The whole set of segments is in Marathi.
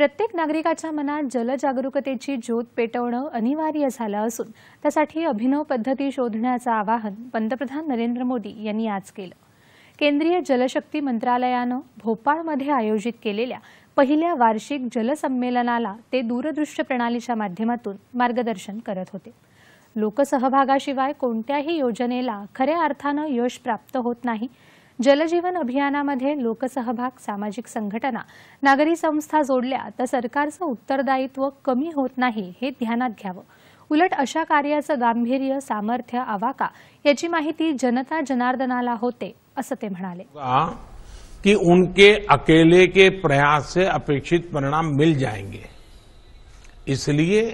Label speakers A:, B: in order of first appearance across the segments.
A: प्रत्येक नागरिकाच्या मनात जलजागरूकतेची ज्योत पेटवणं अनिवार्य झालं असून त्यासाठी अभिनव पद्धती शोधण्याचं आवाहन पंतप्रधान नरेंद्र मोदी यांनी आज केलं केंद्रीय जलशक्ती मंत्रालयानं भोपाळमध्ये आयोजित केलेल्या पहिल्या वार्षिक जलसंमेलनाला ते दूरदृश्य प्रणालीच्या माध्यमातून मार्गदर्शन करत होते लोकसहभागाशिवाय कोणत्याही योजनेला खऱ्या अर्थानं यश प्राप्त होत नाही जलजीवन अभियानामध्ये लोकसहभाग सामाजिक संघटना नागरी संस्था जोडल्या तर सरकारचं उत्तरदायित्व कमी होत नाही हे ध्यानात घ्यावं उलट अशा कार्याचं गांभीर्य सामर्थ्य आवाका याची माहिती जनता जनार्दनाला होते असं ते म्हणाले
B: की उनके अकेले के प्रयास से अपेक्षित परिणाम मिल जाएंगे इसलिए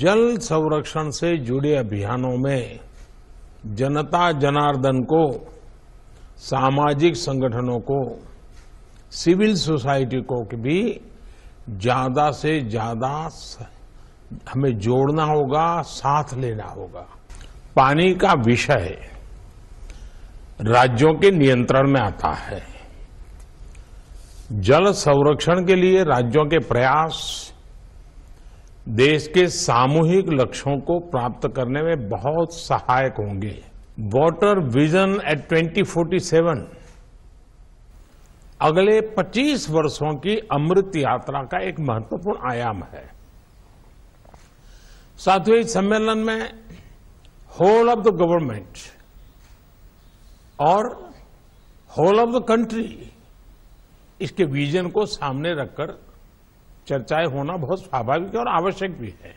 B: जल संरक्षण से जुड़े अभियानों में जनता जनार्दन को सामाजिक संगठनों को सिविल सोसाइटी को भी ज्यादा से ज्यादा हमें जोड़ना होगा साथ लेना होगा पानी का विषय राज्यों के नियंत्रण में आता है जल संरक्षण के लिए राज्यों के प्रयास देश के सामूहिक लक्ष्यों को प्राप्त करने में बहुत सहायक होंगे वाटर विजन एट 2047 अगले 25 वर्षों की अमृत यात्रा का एक महत्वपूर्ण आयाम है साथ इस सम्मेलन में होल ऑफ द गवर्नमेंट और होल ऑफ द कंट्री इसके विजन को सामने रखकर चर्चाएं होना बहुत स्वाभाविक और आवश्यक भी है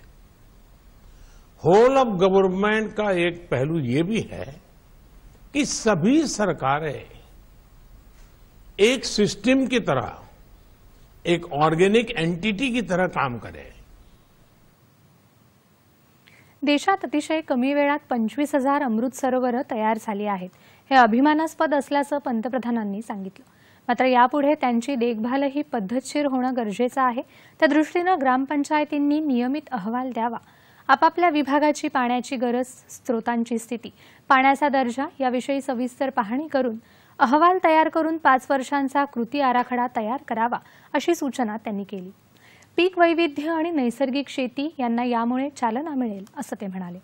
B: होल ऑफ गवर्नमेंट का एक पहलू ये भी है कि सभी सरकारें एक सिस्टम की तरह एक ऑर्गेनिक एंटिटी की तरह काम करें
A: देशात अतिशय कमी वेळात पंचवीस हजार अमृत सरोवर तयार झाली आहेत हे अभिमानास्पद असल्याचं पंतप्रधानांनी सांगितलं मात्र यापुढे त्यांची देखभालही पद्धतशीर होणं गरजेचं आहे त्या दृष्टीनं ग्रामपंचायतींनी नियमित अहवाल द्यावा आपापल्या विभागाची पाण्याची गरज स्रोतांची स्थिती पाण्याचा दर्जा याविषयी सविस्तर पाहणी करून अहवाल तयार करून पाच वर्षांचा कृती आराखडा तयार करावा अशी सूचना त्यांनी केली पीक वैविध्य आणि नैसर्गिक शेती यांना यामुळे चालना मिळेल असं ते म्हणाले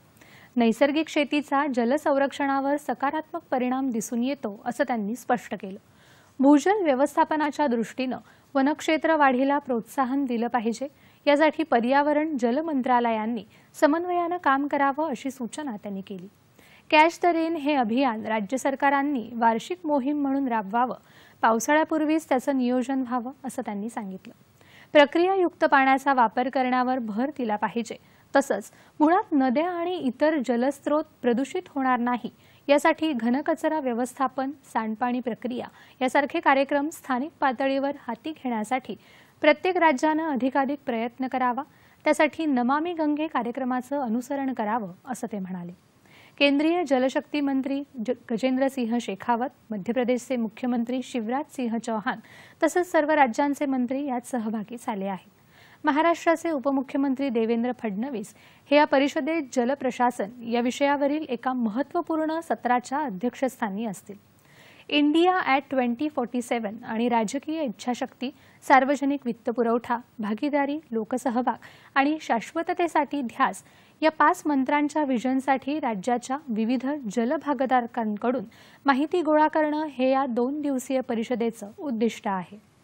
A: नैसर्गिक शेतीचा जलसंरक्षणावर सकारात्मक परिणाम दिसून येतो असं त्यांनी स्पष्ट केलं भूजल व्यवस्थापनाच्या दृष्टीनं वनक्षेत्र वाढीला प्रोत्साहन दिलं पाहिजे यासाठी पर्यावरण जल मंत्रालयांनी समन्वयानं काम करावं अशी सूचना त्यांनी केली कॅश द रेन हे अभियान राज्य सरकारांनी वार्षिक मोहीम म्हणून राबवावं पावसाळ्यापूर्वीच त्याचं नियोजन व्हावं असं त्यांनी सांगितलं प्रक्रियायुक्त पाण्याचा वापर करण्यावर भर दिला पाहिजे तसंच मुळात नद्या आणि इतर जलस्रोत प्रदूषित होणार नाही यासाठी घनकचरा व्यवस्थापन सांडपाणी प्रक्रिया यासारखे कार्यक्रम स्थानिक पातळीवर हाती घेण्यासाठी प्रत्येक राज्यानं अधिकाधिक प्रयत्न करावा त्यासाठी नमामी गंगे कार्यक्रमाचं अनुसरण करावं असं ते म्हणाले केंद्रीय जलशक्ती मंत्री गजेंद्र सिंह शेखावत मध्य प्रदेशचे मुख्यमंत्री शिवराज सिंह चौहान तसंच सर्व राज्यांचे मंत्री यात सहभागी झाले आहेत महाराष्ट्राचे उपमुख्यमंत्री देवेंद्र फडणवीस हे या परिषदेत जलप्रशासन या विषयावरील एका महत्त्वपूर्ण सत्राच्या अध्यक्षस्थानी असतील India at twenty forty seven आणि राजकीय इच्छाशक्ती सार्वजनिक वित्तपुरवठा भागीदारी लोकसहभाग आणि शाश्वततेसाठी ध्यास या पाच मंत्रांच्या व्हिजनसाठी राज्याच्या विविध जलभागधारकांकडून माहिती गोळा करणं हे या दोन दिवसीय परिषदेचं उद्दिष्ट आहे